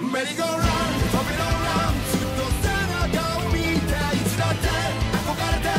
Merry-go-round.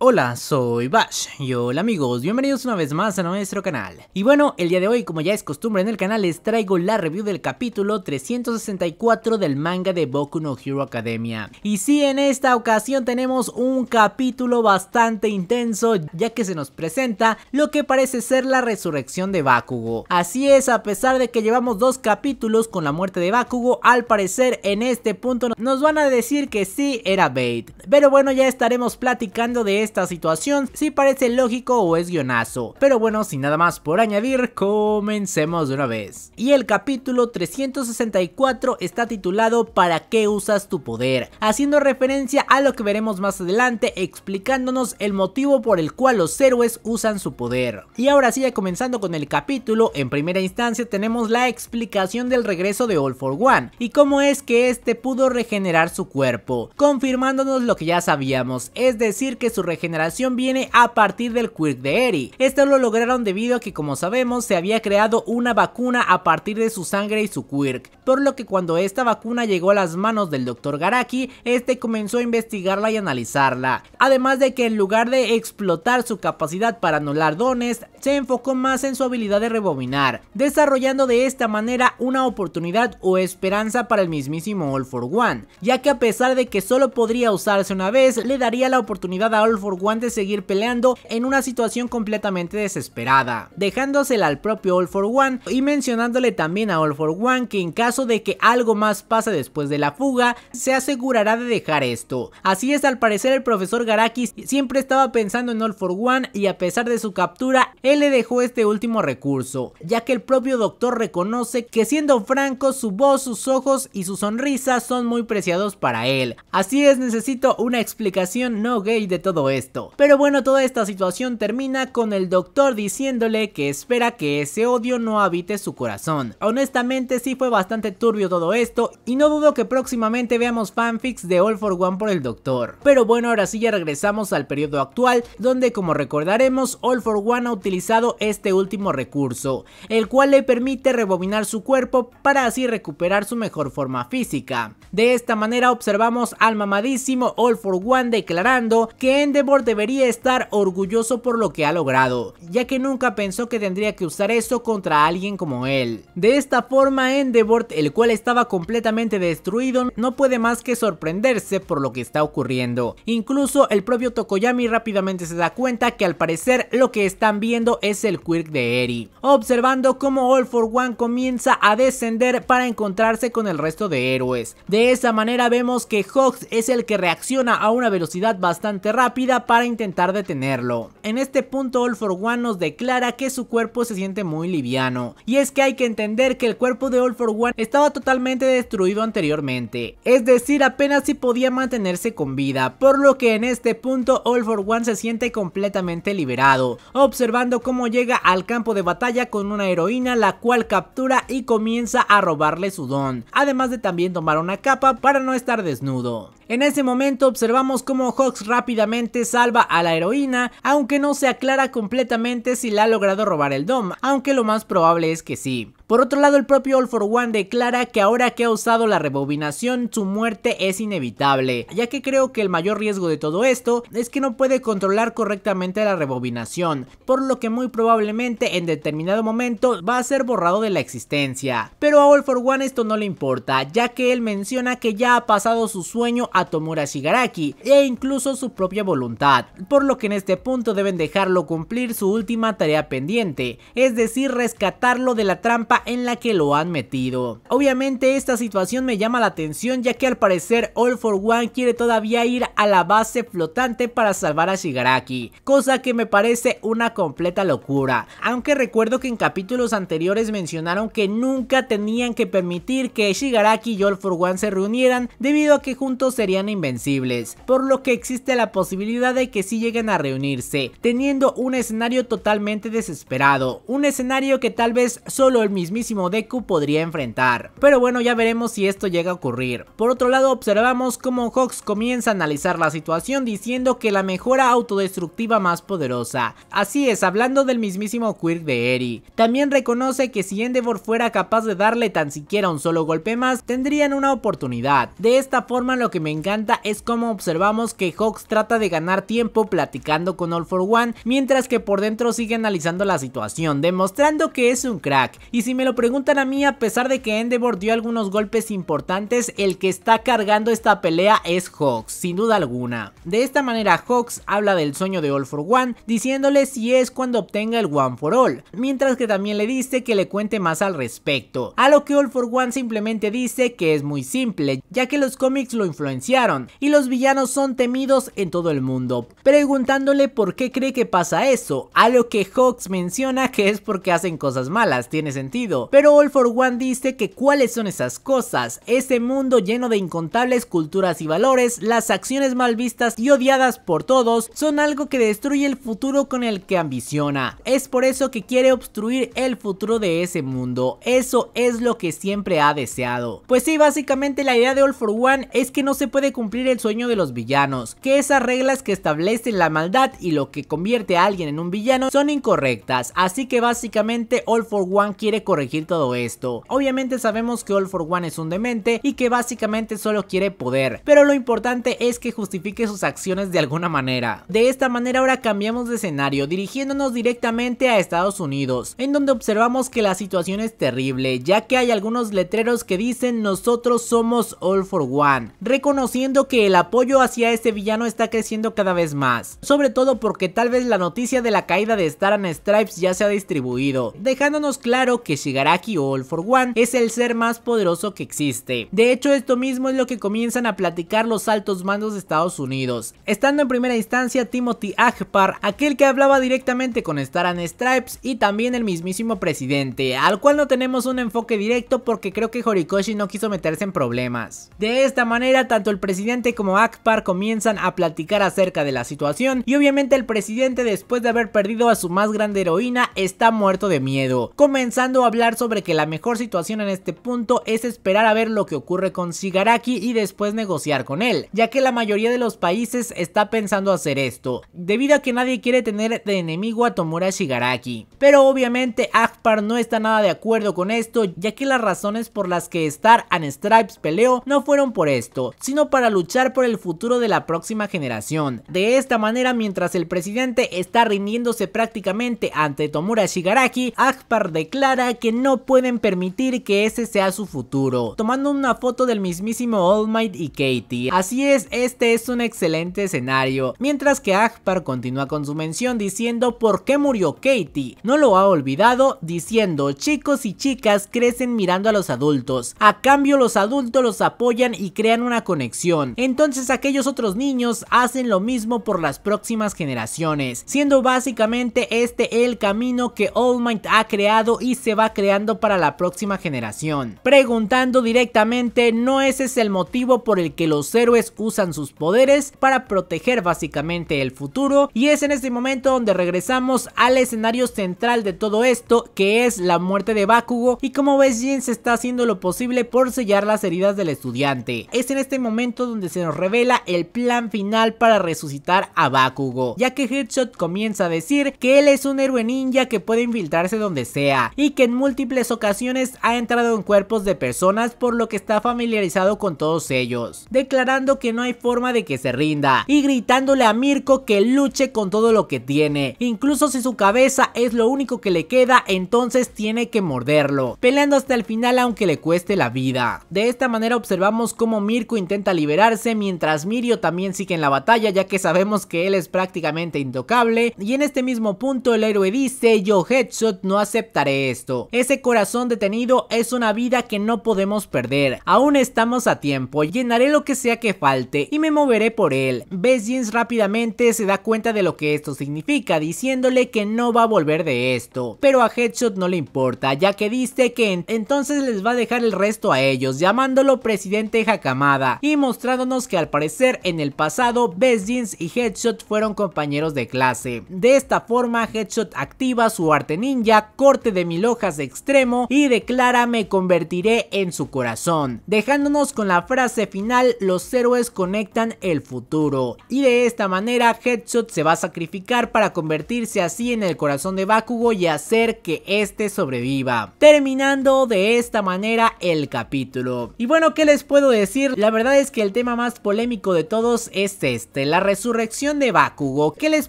Hola, soy Bash y hola amigos, bienvenidos una vez más a nuestro canal. Y bueno, el día de hoy, como ya es costumbre en el canal, les traigo la review del capítulo 364 del manga de Boku no Hero Academia. Y sí, en esta ocasión tenemos un capítulo bastante intenso, ya que se nos presenta lo que parece ser la resurrección de Bakugo. Así es, a pesar de que llevamos dos capítulos con la muerte de Bakugo, al parecer en este punto nos van a decir que sí era Bait. Pero bueno, ya estaremos platicando de esta situación si parece lógico o es guionazo. Pero bueno, sin nada más por añadir, comencemos de una vez. Y el capítulo 364 está titulado ¿Para qué usas tu poder? Haciendo referencia a lo que veremos más adelante explicándonos el motivo por el cual los héroes usan su poder. Y ahora sí, ya comenzando con el capítulo, en primera instancia tenemos la explicación del regreso de All for One y cómo es que este pudo regenerar su cuerpo, confirmándonos lo que ya sabíamos, es decir que su generación viene a partir del quirk de Eri. Esto lo lograron debido a que como sabemos se había creado una vacuna a partir de su sangre y su quirk, por lo que cuando esta vacuna llegó a las manos del Dr. Garaki, este comenzó a investigarla y analizarla. Además de que en lugar de explotar su capacidad para anular dones, se enfocó más en su habilidad de rebobinar, desarrollando de esta manera una oportunidad o esperanza para el mismísimo All for One, ya que a pesar de que solo podría usarse una vez, le daría la oportunidad a All for One de seguir peleando en una situación completamente desesperada, dejándosela al propio All for One y mencionándole también a All for One que en caso de que algo más pase después de la fuga, se asegurará de dejar esto. Así es, al parecer el profesor Garakis siempre estaba pensando en All for One y a pesar de su captura, él le dejó este último recurso, ya que el propio doctor reconoce que siendo franco, su voz, sus ojos y su sonrisa son muy preciados para él. Así es, necesito una explicación no gay de todo esto pero bueno, toda esta situación termina con el doctor diciéndole que espera que ese odio no habite su corazón. Honestamente sí fue bastante turbio todo esto y no dudo que próximamente veamos fanfics de All for One por el doctor. Pero bueno, ahora sí ya regresamos al periodo actual donde como recordaremos All for One ha utilizado este último recurso, el cual le permite rebobinar su cuerpo para así recuperar su mejor forma física. De esta manera observamos al mamadísimo All for One declarando que en debería estar orgulloso por lo que ha logrado, ya que nunca pensó que tendría que usar eso contra alguien como él. De esta forma, Endeavor, el cual estaba completamente destruido, no puede más que sorprenderse por lo que está ocurriendo. Incluso el propio Tokoyami rápidamente se da cuenta que al parecer lo que están viendo es el quirk de Eri, observando cómo All for One comienza a descender para encontrarse con el resto de héroes. De esa manera vemos que Hawks es el que reacciona a una velocidad bastante rápida para intentar detenerlo. En este punto All For One nos declara que su cuerpo se siente muy liviano. Y es que hay que entender que el cuerpo de All For One estaba totalmente destruido anteriormente. Es decir, apenas si podía mantenerse con vida. Por lo que en este punto All For One se siente completamente liberado. Observando cómo llega al campo de batalla con una heroína la cual captura y comienza a robarle su don. Además de también tomar una capa para no estar desnudo. En ese momento observamos cómo Hawks rápidamente salva a la heroína, aunque no se aclara completamente si la ha logrado robar el DOM, aunque lo más probable es que sí. Por otro lado, el propio All for One declara que ahora que ha usado la rebobinación, su muerte es inevitable, ya que creo que el mayor riesgo de todo esto es que no puede controlar correctamente la rebobinación, por lo que muy probablemente en determinado momento va a ser borrado de la existencia. Pero a All for One esto no le importa, ya que él menciona que ya ha pasado su sueño a Tomura Shigaraki e incluso su propia voluntad, por lo que en este punto deben dejarlo cumplir su última tarea pendiente, es decir rescatarlo de la trampa en la que lo han metido. Obviamente esta situación me llama la atención ya que al parecer All for One quiere todavía ir a la base flotante para salvar a Shigaraki, cosa que me parece una completa locura, aunque recuerdo que en capítulos anteriores mencionaron que nunca tenían que permitir que Shigaraki y All for One se reunieran debido a que juntos serían invencibles, por lo que existe la posibilidad de que sí lleguen a reunirse, teniendo un escenario totalmente desesperado, un escenario que tal vez solo el mismo mismísimo Deku podría enfrentar. Pero bueno, ya veremos si esto llega a ocurrir. Por otro lado, observamos cómo Hawks comienza a analizar la situación diciendo que la mejora autodestructiva más poderosa. Así es, hablando del mismísimo Quirk de Eri. También reconoce que si Endeavor fuera capaz de darle tan siquiera un solo golpe más, tendrían una oportunidad. De esta forma lo que me encanta es cómo observamos que Hawks trata de ganar tiempo platicando con All For One, mientras que por dentro sigue analizando la situación, demostrando que es un crack. Y si me lo preguntan a mí, a pesar de que Endeavor dio algunos golpes importantes, el que está cargando esta pelea es Hawks, sin duda alguna. De esta manera Hawks habla del sueño de All for One, diciéndole si es cuando obtenga el One for All, mientras que también le dice que le cuente más al respecto, a lo que All for One simplemente dice que es muy simple, ya que los cómics lo influenciaron y los villanos son temidos en todo el mundo, preguntándole por qué cree que pasa eso, a lo que Hawks menciona que es porque hacen cosas malas, tiene sentido pero All for One dice que cuáles son esas cosas, ese mundo lleno de incontables culturas y valores, las acciones mal vistas y odiadas por todos, son algo que destruye el futuro con el que ambiciona. Es por eso que quiere obstruir el futuro de ese mundo, eso es lo que siempre ha deseado. Pues sí, básicamente la idea de All for One es que no se puede cumplir el sueño de los villanos, que esas reglas que establecen la maldad y lo que convierte a alguien en un villano son incorrectas, así que básicamente All for One quiere corregir todo esto. Obviamente sabemos que All for One es un demente y que básicamente solo quiere poder, pero lo importante es que justifique sus acciones de alguna manera. De esta manera ahora cambiamos de escenario, dirigiéndonos directamente a Estados Unidos, en donde observamos que la situación es terrible, ya que hay algunos letreros que dicen nosotros somos All for One, reconociendo que el apoyo hacia este villano está creciendo cada vez más, sobre todo porque tal vez la noticia de la caída de Star and Stripes ya se ha distribuido, dejándonos claro que Shigaraki o All for One es el ser más poderoso que existe. De hecho, esto mismo es lo que comienzan a platicar los altos mandos de Estados Unidos. Estando en primera instancia Timothy akpar aquel que hablaba directamente con Star Stripes y también el mismísimo presidente, al cual no tenemos un enfoque directo porque creo que Horikoshi no quiso meterse en problemas. De esta manera, tanto el presidente como Akpar comienzan a platicar acerca de la situación y obviamente el presidente después de haber perdido a su más grande heroína está muerto de miedo, comenzando a hablar sobre que la mejor situación en este punto es esperar a ver lo que ocurre con Shigaraki y después negociar con él, ya que la mayoría de los países está pensando hacer esto, debido a que nadie quiere tener de enemigo a Tomura Shigaraki. Pero obviamente Akbar no está nada de acuerdo con esto, ya que las razones por las que Star and Stripes peleó no fueron por esto, sino para luchar por el futuro de la próxima generación. De esta manera, mientras el presidente está rindiéndose prácticamente ante Tomura Shigaraki, Akbar declara que no pueden permitir que ese sea su futuro, tomando una foto del mismísimo All Might y Katie. Así es, este es un excelente escenario, mientras que Akbar continúa con su mención diciendo por qué murió Katie, no lo ha olvidado, diciendo chicos y chicas crecen mirando a los adultos, a cambio los adultos los apoyan y crean una conexión, entonces aquellos otros niños hacen lo mismo por las próximas generaciones, siendo básicamente este el camino que All Might ha creado y se va creando para la próxima generación. Preguntando directamente, no ese es el motivo por el que los héroes usan sus poderes para proteger básicamente el futuro y es en este momento donde regresamos al escenario central de todo esto que es la muerte de Bakugo y como ves Jin se está haciendo lo posible por sellar las heridas del estudiante. Es en este momento donde se nos revela el plan final para resucitar a Bakugo ya que Headshot comienza a decir que él es un héroe ninja que puede infiltrarse donde sea y que en múltiples ocasiones ha entrado en cuerpos de personas por lo que está familiarizado con todos ellos, declarando que no hay forma de que se rinda y gritándole a Mirko que luche con todo lo que tiene, incluso si su cabeza es lo único que le queda entonces tiene que morderlo, peleando hasta el final aunque le cueste la vida. De esta manera observamos cómo Mirko intenta liberarse mientras Mirio también sigue en la batalla ya que sabemos que él es prácticamente intocable y en este mismo punto el héroe dice yo headshot no aceptaré esto, ese corazón detenido es una vida que no podemos perder. Aún estamos a tiempo, llenaré lo que sea que falte y me moveré por él. Jeans rápidamente se da cuenta de lo que esto significa, diciéndole que no va a volver de esto. Pero a Headshot no le importa, ya que dice que entonces les va a dejar el resto a ellos, llamándolo presidente Hakamada y mostrándonos que al parecer en el pasado Jeans y Headshot fueron compañeros de clase. De esta forma Headshot activa su arte ninja, corte de mil hojas extremo y declara me convertiré en su corazón, dejándonos con la frase final los héroes conectan el futuro. Y de esta manera Headshot se va a sacrificar para convertirse así en el corazón de Bakugo y hacer que este sobreviva. Terminando de esta manera el capítulo. Y bueno, ¿qué les puedo decir? La verdad es que el tema más polémico de todos es este, la resurrección de Bakugo. ¿Qué les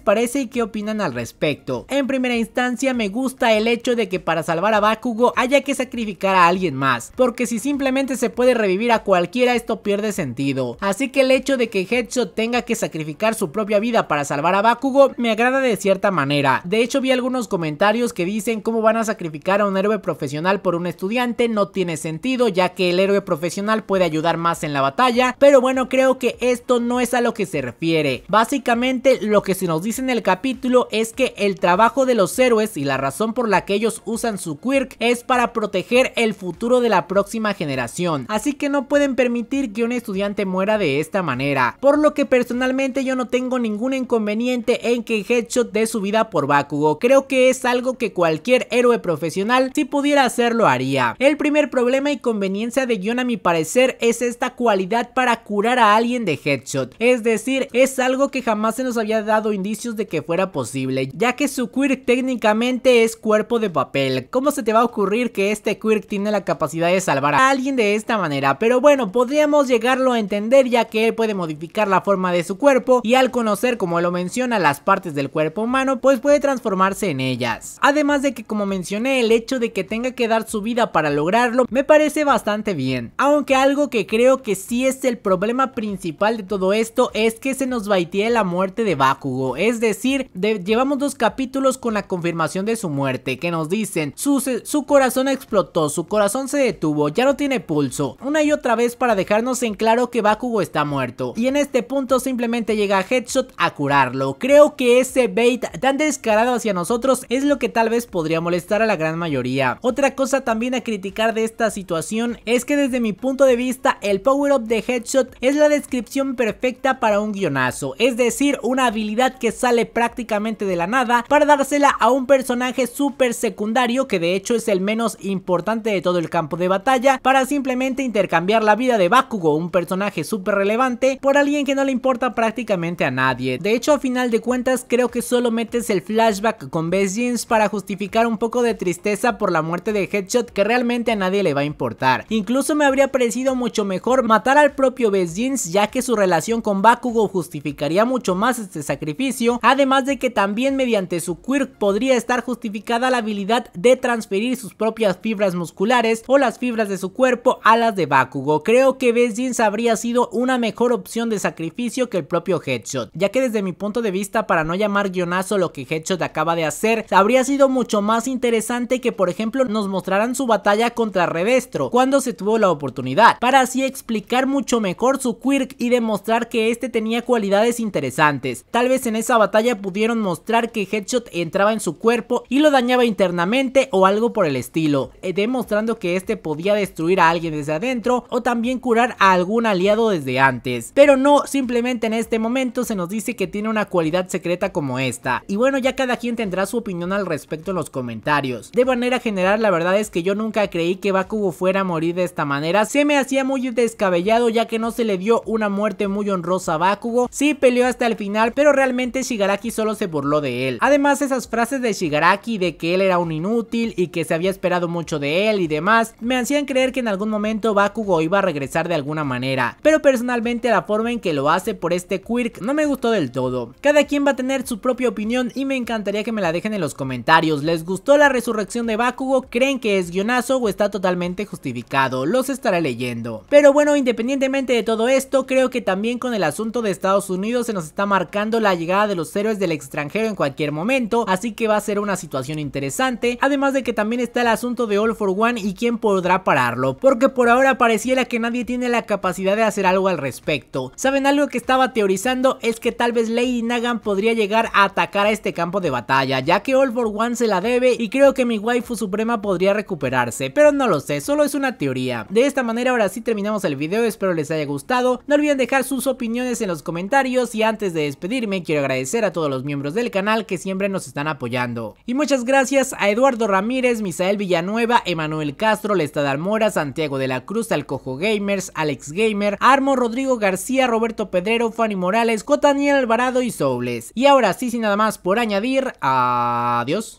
parece y qué opinan al respecto? En primera instancia me gusta el hecho de que para salvar a Bakugo haya que sacrificar a alguien más, porque si simplemente se puede revivir a cualquiera esto pierde sentido. Así que el hecho de que Headshot tenga que sacrificar su propia vida para salvar a Bakugo me agrada de cierta manera. De hecho vi algunos comentarios que dicen cómo van a sacrificar a un héroe profesional por un estudiante, no tiene sentido ya que el héroe profesional puede ayudar más en la batalla, pero bueno creo que esto no es a lo que se refiere. Básicamente lo que se nos dice en el capítulo es que el trabajo de los héroes y la razón por la que ellos usan su Quirk es para proteger el futuro de la próxima generación, así que no pueden permitir que un estudiante muera de esta manera, por lo que personalmente yo no tengo ningún inconveniente en que Headshot dé su vida por Bakugo, creo que es algo que cualquier héroe profesional si pudiera hacerlo haría. El primer problema y conveniencia de Gion a mi parecer es esta cualidad para curar a alguien de Headshot, es decir, es algo que jamás se nos había dado indicios de que fuera posible, ya que su Quirk técnicamente es cuerpo de papel, como se te va a ocurrir que este Quirk tiene la capacidad de salvar a alguien de esta manera? Pero bueno, podríamos llegarlo a entender ya que él puede modificar la forma de su cuerpo y al conocer, como lo menciona, las partes del cuerpo humano, pues puede transformarse en ellas. Además de que, como mencioné, el hecho de que tenga que dar su vida para lograrlo me parece bastante bien. Aunque algo que creo que sí es el problema principal de todo esto es que se nos baitee la muerte de Bakugo. Es decir, llevamos dos capítulos con la confirmación de su muerte, que nos dicen, su su corazón explotó, su corazón se detuvo, ya no tiene pulso. Una y otra vez para dejarnos en claro que Bakugo está muerto. Y en este punto simplemente llega Headshot a curarlo. Creo que ese bait tan descarado hacia nosotros es lo que tal vez podría molestar a la gran mayoría. Otra cosa también a criticar de esta situación es que desde mi punto de vista el power-up de Headshot es la descripción perfecta para un guionazo. Es decir, una habilidad que sale prácticamente de la nada para dársela a un personaje super secundario que de hecho es el menos importante de todo el campo de batalla para simplemente intercambiar la vida de Bakugo, un personaje súper relevante, por alguien que no le importa prácticamente a nadie. De hecho a final de cuentas creo que solo metes el flashback con Best Jeans para justificar un poco de tristeza por la muerte de Headshot que realmente a nadie le va a importar. Incluso me habría parecido mucho mejor matar al propio Best Jeans ya que su relación con Bakugo justificaría mucho más este sacrificio, además de que también mediante su quirk podría estar justificada la habilidad de transformar transferir sus propias fibras musculares o las fibras de su cuerpo a las de Bakugo. Creo que Bezdins habría sido una mejor opción de sacrificio que el propio Headshot, ya que desde mi punto de vista para no llamar guionazo lo que Headshot acaba de hacer, habría sido mucho más interesante que por ejemplo nos mostraran su batalla contra Redestro... cuando se tuvo la oportunidad, para así explicar mucho mejor su quirk y demostrar que este tenía cualidades interesantes. Tal vez en esa batalla pudieron mostrar que Headshot entraba en su cuerpo y lo dañaba internamente o algo por el estilo, eh, demostrando que este podía destruir a alguien desde adentro o también curar a algún aliado desde antes. Pero no, simplemente en este momento se nos dice que tiene una cualidad secreta como esta. Y bueno, ya cada quien tendrá su opinión al respecto en los comentarios. De manera general, la verdad es que yo nunca creí que Bakugo fuera a morir de esta manera. Se me hacía muy descabellado ya que no se le dio una muerte muy honrosa a Bakugo. Sí peleó hasta el final, pero realmente Shigaraki solo se burló de él. Además, esas frases de Shigaraki de que él era un inútil y que se había esperado mucho de él y demás, me hacían creer que en algún momento Bakugo iba a regresar de alguna manera, pero personalmente la forma en que lo hace por este Quirk no me gustó del todo. Cada quien va a tener su propia opinión y me encantaría que me la dejen en los comentarios. ¿Les gustó la resurrección de Bakugo? ¿Creen que es guionazo o está totalmente justificado? Los estaré leyendo. Pero bueno, independientemente de todo esto, creo que también con el asunto de Estados Unidos se nos está marcando la llegada de los héroes del extranjero en cualquier momento, así que va a ser una situación interesante, además de que también está el asunto de All for One y quién podrá pararlo, porque por ahora pareciera que nadie tiene la capacidad de hacer algo al respecto. ¿Saben algo que estaba teorizando? Es que tal vez Lady Nagan podría llegar a atacar a este campo de batalla, ya que All for One se la debe y creo que mi waifu suprema podría recuperarse, pero no lo sé, solo es una teoría. De esta manera ahora sí terminamos el video, espero les haya gustado, no olviden dejar sus opiniones en los comentarios y antes de despedirme quiero agradecer a todos los miembros del canal que siempre nos están apoyando. Y muchas gracias a Eduardo Ramírez Misael Villanueva, Emanuel Castro, Lestad Almora, Santiago de la Cruz, Alcojo Gamers, Alex Gamer, Armo, Rodrigo García, Roberto Pedrero, Fanny Morales, Cotaniel Alvarado y Soules. Y ahora sí, sin nada más por añadir, adiós.